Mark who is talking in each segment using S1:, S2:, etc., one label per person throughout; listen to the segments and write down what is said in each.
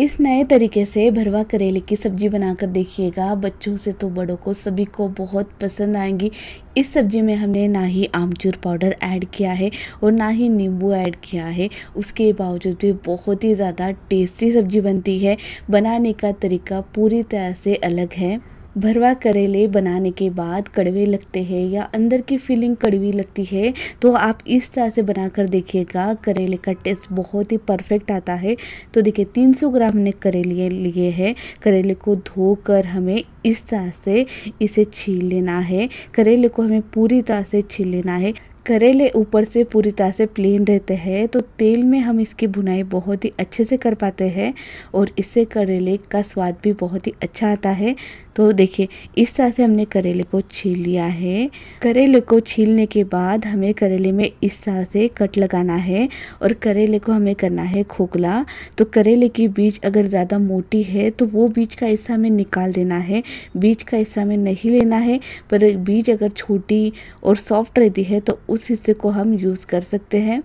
S1: इस नए तरीके से भरवा करेले की सब्ज़ी बनाकर देखिएगा बच्चों से तो बड़ों को सभी को बहुत पसंद आएंगी इस सब्ज़ी में हमने ना ही आमचूर पाउडर ऐड किया है और ना ही नींबू ऐड किया है उसके बावजूद भी बहुत ही ज़्यादा टेस्टी सब्ज़ी बनती है बनाने का तरीका पूरी तरह से अलग है भरवा करेले बनाने के बाद कड़वे लगते हैं या अंदर की फीलिंग कड़वी लगती है तो आप इस तरह से बनाकर देखिएगा करेले का टेस्ट बहुत ही परफेक्ट आता है तो देखिए 300 ग्राम हमने करेले लिए हैं करेले को धोकर हमें इस तरह से इसे छील लेना है करेले को हमें पूरी तरह से छील लेना है करेले ऊपर से पूरी तरह से प्लेन रहते हैं तो तेल में हम इसकी बुनाई बहुत ही अच्छे से कर पाते हैं और इससे करेले का स्वाद भी बहुत ही अच्छा आता है तो देखिए इस तरह से हमने करेले को छील लिया है करेले को छीलने के बाद हमें करेले में इस तरह से कट लगाना है और करेले को हमें करना है खोखला तो करेले की बीज अगर ज़्यादा मोटी है तो वो बीज का हिस्सा हमें निकाल देना है बीज का हिस्सा हमें नहीं लेना है पर बीज अगर छोटी और सॉफ्ट रहती है तो उस हिस्से को हम यूज़ कर सकते हैं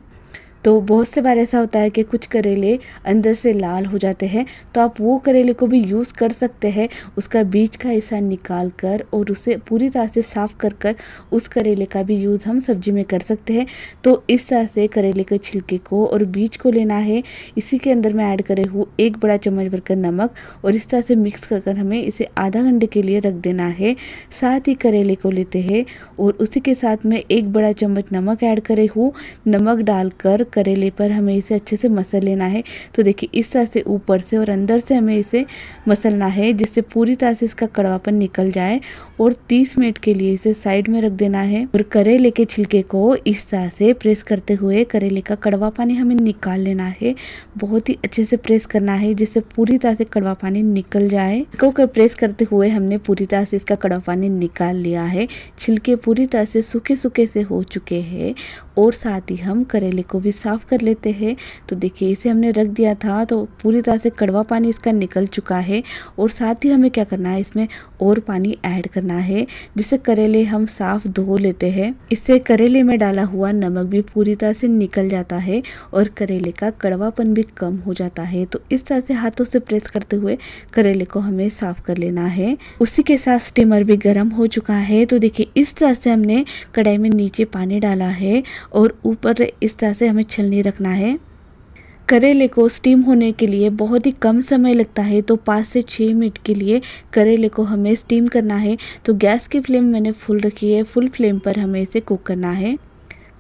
S1: तो बहुत से बार ऐसा होता है कि कुछ करेले अंदर से लाल हो जाते हैं तो आप वो करेले को भी यूज़ कर सकते हैं उसका बीज का हिस्सा निकाल कर और उसे पूरी तरह से साफ़ कर कर उस करेले का भी यूज़ हम सब्जी में कर सकते हैं तो इस तरह से करेले के छिलके को और बीज को लेना है इसी के अंदर मैं ऐड करे हूँ एक बड़ा चम्मच भरकर नमक और इस तरह से मिक्स कर कर हमें इसे आधा घंटे के लिए रख देना है साथ ही करेले को लेते हैं और उसी के साथ मैं एक बड़ा चम्मच नमक ऐड करे हूँ नमक डालकर करेले पर हमें इसे अच्छे से मसल लेना है तो देखिए इस तरह से ऊपर से और अंदर से हमें इसे मसलना है जिससे पूरी तरह से इसका कड़वापन निकल जाए और 30 मिनट के लिए इसे साइड में रख देना है और करेले के छिलके को इस तरह से प्रेस करते हुए करेले का कड़वा पानी हमें निकाल लेना है बहुत ही अच्छे से प्रेस करना है जिससे पूरी तरह से कड़वा पानी निकल जाए को प्रेस करते हुए हमने पूरी तरह से इसका कड़वा पानी निकाल लिया है छिलके पूरी तरह से सूखे सूखे से हो चुके हैं और साथ ही हम करेले को भी साफ़ कर लेते हैं तो देखिए इसे हमने रख दिया था तो पूरी तरह से कड़वा पानी इसका निकल चुका है और साथ ही हमें क्या करना है इसमें और पानी ऐड कर करना है जिसे करेले हम साफ धो लेते हैं इससे करेले में डाला हुआ नमक भी पूरी तरह से निकल जाता है और करेले का कड़वापन भी कम हो जाता है तो इस तरह से हाथों से प्रेस करते हुए करेले को हमें साफ कर लेना है उसी के साथ स्टीमर भी गर्म हो चुका है तो देखिए इस तरह से हमने कढ़ाई में नीचे पानी डाला है और ऊपर इस तरह से हमें छलनी रखना है करेले को स्टीम होने के लिए बहुत ही कम समय लगता है तो पाँच से छः मिनट के लिए करेले को हमें स्टीम करना है तो गैस की फ्लेम मैंने फुल रखी है फुल फ्लेम पर हमें इसे कुक करना है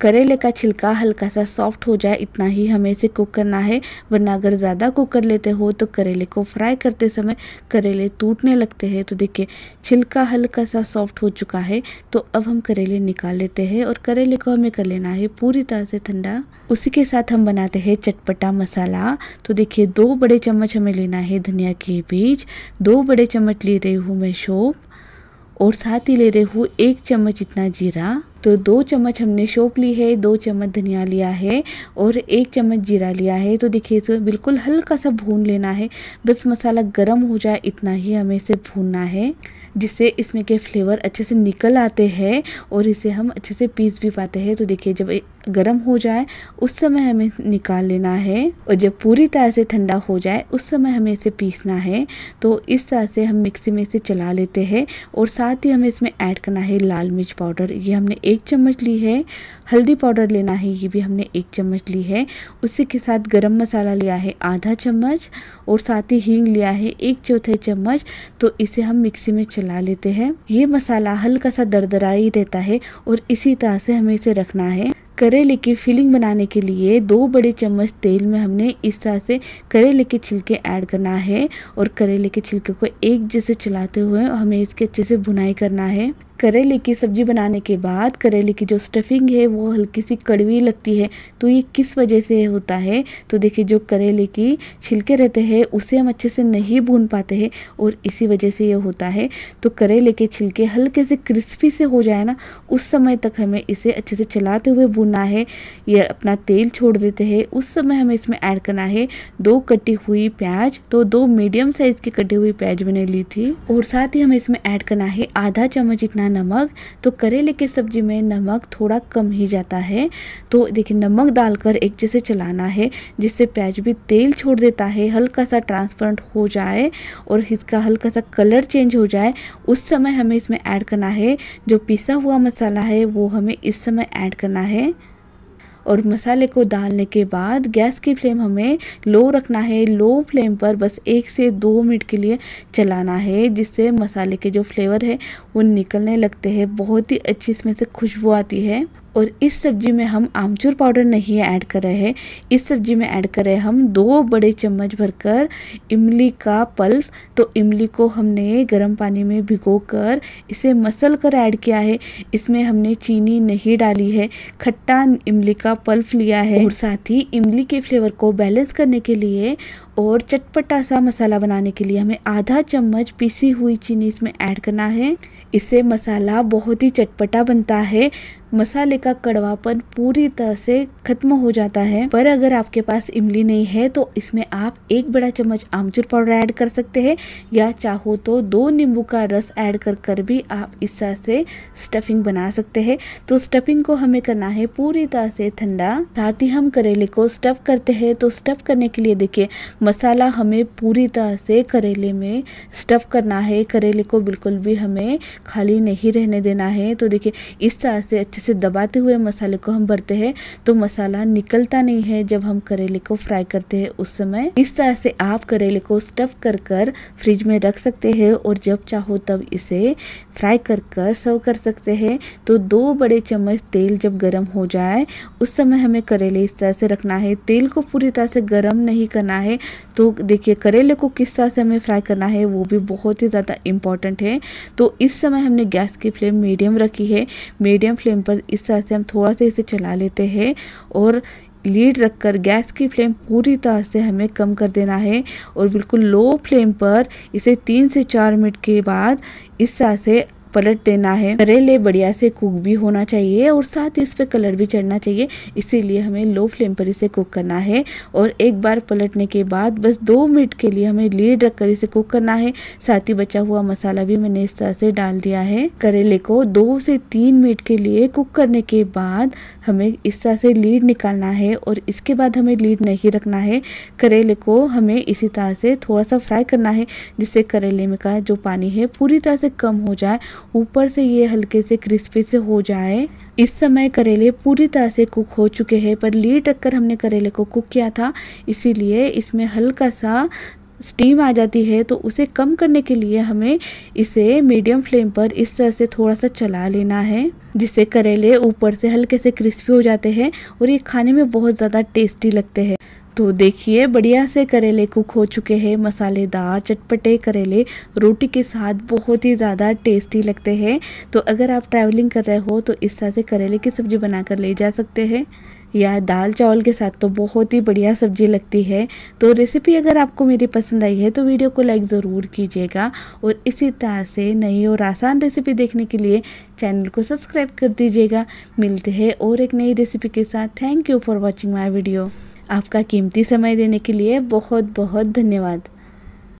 S1: करेले का छिलका हल्का सा सॉफ्ट हो जाए इतना ही हमें इसे कुक करना है वरना अगर ज़्यादा कुक कर लेते हो तो करेले को फ्राई करते समय करेले टूटने लगते हैं तो देखिए छिलका हल्का सा सॉफ्ट हो चुका है तो अब हम करेले निकाल लेते हैं और करेले को हमें कर लेना है पूरी तरह से ठंडा उसी के साथ हम बनाते हैं चटपटा मसाला तो देखिए दो बड़े चम्मच हमें लेना है धनिया के बीज दो बड़े चम्मच ले रही हूँ मैं शोप और साथ ही ले रही हूँ एक चम्मच इतना जीरा तो दो चम्मच हमने शोप ली है दो चम्मच धनिया लिया है और एक चम्मच जीरा लिया है तो देखिए इसे बिल्कुल हल्का सा भून लेना है बस मसाला गर्म हो जाए इतना ही हमें इसे भूनना है जिससे इसमें के फ्लेवर अच्छे से निकल आते हैं और इसे हम अच्छे से पीस भी पाते हैं तो देखिए जब गर्म हो जाए उस समय हमें निकाल लेना है और जब पूरी तरह से ठंडा हो जाए उस समय हमें इसे पीसना है तो इस तरह से हम मिक्सी में इसे चला लेते हैं और साथ ही हमें इसमें ऐड करना है लाल मिर्च पाउडर ये हमने एक चम्मच ली है हल्दी पाउडर लेना है ये भी हमने एक चम्मच ली है उसी के साथ गर्म मसाला लिया है आधा चम्मच और साथ ही हींग लिया है एक चौथे चम्मच तो इसे हम मिक्सी में चला लेते हैं ये मसाला हल्का सा दरदरा ही रहता है और इसी तरह से हमें इसे रखना है करेले की फिलिंग बनाने के लिए दो बड़े चम्मच तेल में हमने इस तरह से करेले के छिलके ऐड करना है और करेले के छिलके को एक जैसे चलाते हुए हमें इसके अच्छे से बुनाई करना है करेले की सब्ज़ी बनाने के बाद करेले की जो स्टफिंग है वो हल्की सी कड़वी लगती है तो ये किस वजह से होता है तो देखिए जो करेले की छिलके रहते हैं उसे हम अच्छे से नहीं भून पाते हैं और इसी वजह से ये होता है तो करेले के छिलके हल्के से क्रिस्पी से हो जाए ना उस समय तक हमें इसे अच्छे से चलाते हुए भूनना है या अपना तेल छोड़ देते हैं उस समय हमें इसमें ऐड करना है दो कटी हुई प्याज तो दो मीडियम साइज़ की कटी हुई प्याज मैंने ली थी और साथ ही हमें इसमें ऐड करना है आधा चम्मच इतना नमक तो करेले की सब्जी में नमक थोड़ा कम ही जाता है तो देखिए नमक डालकर एक जैसे चलाना है जिससे प्याज भी तेल छोड़ देता है हल्का सा ट्रांसपरेंट हो जाए और इसका हल्का सा कलर चेंज हो जाए उस समय हमें इसमें ऐड करना है जो पिसा हुआ मसाला है वो हमें इस समय ऐड करना है और मसाले को डालने के बाद गैस की फ्लेम हमें लो रखना है लो फ्लेम पर बस एक से दो मिनट के लिए चलाना है जिससे मसाले के जो फ्लेवर है वो निकलने लगते हैं बहुत ही अच्छी इसमें से खुशबू आती है और इस सब्जी में हम आमचूर पाउडर नहीं ऐड कर रहे हैं इस सब्जी में ऐड कर रहे हैं हम दो बड़े चम्मच भरकर इमली का पल्स तो इमली को हमने गर्म पानी में भिगो कर इसे मसल कर ऐड किया है इसमें हमने चीनी नहीं डाली है खट्टा इमली का पल्फ लिया है और साथ ही इमली के फ्लेवर को बैलेंस करने के लिए और चटपटा सा मसाला बनाने के लिए हमें आधा चम्मच पीसी हुई चीनी इसमें ऐड करना है इससे मसाला बहुत ही चटपटा बनता है मसाले का कड़वापन पूरी तरह से खत्म हो जाता है पर अगर आपके पास इमली नहीं है तो इसमें आप एक बड़ा चम्मच आमचूर पाउडर ऐड कर सकते हैं या चाहो तो दो नींबू का रस ऐड कर कर भी आप इस तरह से स्टफिंग बना सकते हैं तो स्टफिंग को हमें करना है पूरी तरह से ठंडा साथ ही हम करेले को स्टफ करते हैं तो स्टफ करने के लिए देखिए मसाला हमें पूरी तरह से करेले में स्टफ़ करना है करेले को बिल्कुल भी हमें खाली नहीं रहने देना है तो देखिए इस तरह से अच्छे से दबाते हुए मसाले को हम भरते हैं तो मसाला निकलता नहीं है जब हम करेले को फ्राई करते हैं उस समय इस तरह से आप करेले को स्टफ़ कर कर फ्रिज में रख सकते हैं और जब चाहो तब इसे फ्राई कर कर सर्व कर सकते हैं तो दो बड़े चम्मच तेल जब गर्म हो जाए उस समय हमें करेले इस तरह से रखना है तेल को पूरी तरह से गर्म नहीं करना है तो देखिए करेले को किस तरह से हमें फ्राई करना है वो भी बहुत ही ज़्यादा इम्पॉर्टेंट है तो इस समय हमने गैस की फ्लेम मीडियम रखी है मीडियम फ्लेम पर इस तरह से हम थोड़ा सा इसे चला लेते हैं और लीड रखकर गैस की फ्लेम पूरी तरह से हमें कम कर देना है और बिल्कुल लो फ्लेम पर इसे तीन से चार मिनट के बाद इस तरह से पलट देना है करेले बढ़िया से कुक भी होना चाहिए और साथ ही इस पर कलर भी चढ़ना चाहिए इसीलिए हमें लो फ्लेम पर इसे कुक करना है और एक बार पलटने के बाद बस दो मिनट के लिए हमें लीड रख कर इसे कुक करना है साथ ही बचा हुआ मसाला भी मैंने इस तरह से डाल दिया है करेले को दो से तीन मिनट के लिए कुक करने के बाद हमें इस तरह से लीड निकालना है और इसके बाद हमें लीड नहीं रखना है करेले को हमें इसी तरह से थोड़ा सा फ्राई करना है जिससे करेले में का जो पानी है पूरी तरह से कम हो जाए ऊपर से ये हल्के से क्रिस्पी से हो जाए इस समय करेले पूरी तरह से कुक हो चुके हैं पर ली टक्कर हमने करेले को कुक किया था इसीलिए इसमें हल्का सा स्टीम आ जाती है तो उसे कम करने के लिए हमें इसे मीडियम फ्लेम पर इस तरह से थोड़ा सा चला लेना है जिससे करेले ऊपर से हल्के से क्रिस्पी हो जाते हैं और ये खाने में बहुत ज़्यादा टेस्टी लगते हैं तो देखिए बढ़िया से करेले कुक हो चुके हैं मसालेदार चटपटे करेले रोटी के साथ बहुत ही ज़्यादा टेस्टी लगते हैं तो अगर आप ट्रैवलिंग कर रहे हो तो इस तरह से करेले की सब्ज़ी बनाकर ले जा सकते हैं या दाल चावल के साथ तो बहुत ही बढ़िया सब्जी लगती है तो रेसिपी अगर आपको मेरी पसंद आई है तो वीडियो को लाइक ज़रूर कीजिएगा और इसी तरह से नई और आसान रेसिपी देखने के लिए चैनल को सब्सक्राइब कर दीजिएगा मिलते हैं और एक नई रेसिपी के साथ thank you for watching my video आपका कीमती समय देने के लिए बहुत बहुत धन्यवाद